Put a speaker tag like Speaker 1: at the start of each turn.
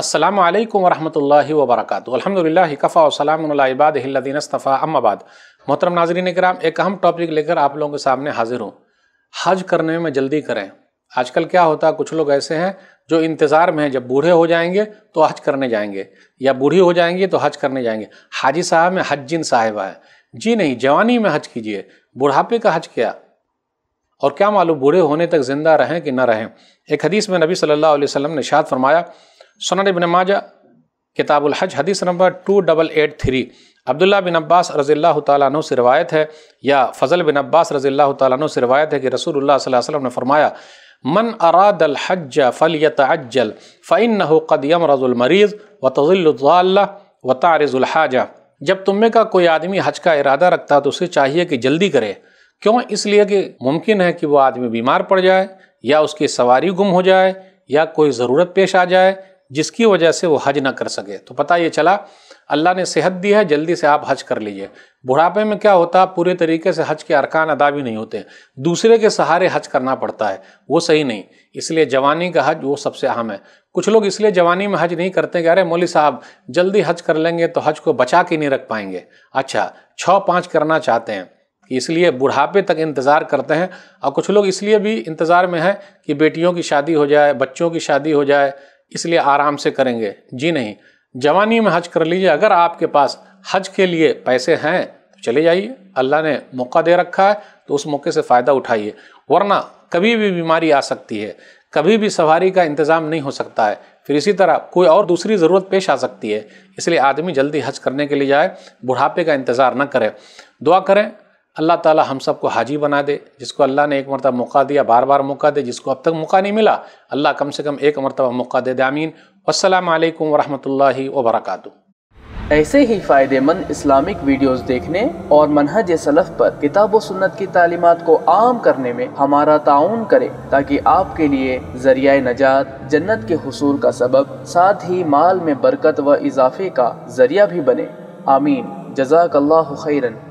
Speaker 1: अल्लाम वरहमल वबरक अलहमदिल्ला कफ़ा वसलामबादीनस्तफ़ा अम्माबाद मोहतरम नाजरीन कराम एक अहम टॉपिक लेकर आप लोगों के सामने हाजिर हूँ हज करने में जल्दी करें आजकल क्या होता है कुछ लोग ऐसे हैं जो इंतज़ार में हैं जब बूढ़े हो जाएंगे तो हज करने जाएंगे या बूढ़ी हो जाएंगी तो हज करने जाएंगे हाजी साहब में हज जिन साहिबा है जी नहीं जवानी में हज कीजिए बुढ़ापे का हज क्या और क्या मालूम बूढ़े होने तक ज़िंदा रहें कि न रहें एक हदीस में नबी सल्लल्लाहु अलैहि वसल्लम ने शाद फरमाया सन बिन माजा किताबुल हज हदीस number two double eight three अब्दुल्ला बिन अब्बास रज़ील्ला तु से रवायत है या फ़ज़ल बिन अब्बास रज़ील्ला तु से रवायत है कि रसूल वसम ने फ़रमाया मन अराद हज फ़लियत अज्जल हो कदयम रज़ुलमरीज़ व तज़िल्ला व तारज़ुलहाजा जब तुम का कोई आदमी हज का इरादा रखता है तो उसे चाहिए कि जल्दी करे क्यों इसलिए कि मुमकिन है कि वह आदमी बीमार पड़ जाए या उसकी सवारी गुम हो जाए या कोई ज़रूरत पेश आ जाए जिसकी वजह से वो हज ना कर सके तो पता ये चला अल्लाह ने सेहत दी है जल्दी से आप हज कर लीजिए बुढ़ापे में क्या होता पूरे तरीके से हज के अरकान अदा भी नहीं होते दूसरे के सहारे हज करना पड़ता है वो सही नहीं इसलिए जवानी का हज वो सबसे अहम है कुछ लोग इसलिए जवानी में हज नहीं करते कि अरे मौली साहब जल्दी हज कर लेंगे तो हज को बचा के नहीं रख पाएंगे अच्छा छः पाँच करना चाहते हैं इसलिए बुढ़ापे तक इंतज़ार करते हैं और कुछ लोग इसलिए भी इंतज़ार में हैं कि बेटियों की शादी हो जाए बच्चों की शादी हो जाए इसलिए आराम से करेंगे जी नहीं जवानी में हज कर लीजिए अगर आपके पास हज के लिए पैसे हैं तो चले जाइए अल्लाह ने मौका दे रखा है तो उस मौके से फ़ायदा उठाइए वरना कभी भी बीमारी आ सकती है कभी भी सवारी का इंतज़ाम नहीं हो सकता है फिर इसी तरह कोई और दूसरी ज़रूरत पेश आ सकती है इसलिए आदमी जल्दी हज करने के लिए जाए बुढ़ापे का इंतज़ार न करें दुआ करें अल्लाह ताला हम सबको हाजी बना दे जिसको अल्लाह ने एक मरतब मौका दिया बार बार मौका दे जिसको अब तक मौका नहीं मिला अल्लाह कम से कम एक मरतबा मौका दे दामीन असलकम वरहमल वरक
Speaker 2: ऐसे ही फ़ायदेमंद इस्लामिक वीडियोस देखने और मनहज सलफ़ पर किताब सुन्नत की तालीमत को आम करने में हमारा ताउन करें ताकि आपके लिए जरिया नजात जन्नत के हसूल का सबब साथ ही माल में बरकत व इजाफे का जरिया भी बने आमीन जजाक खैरन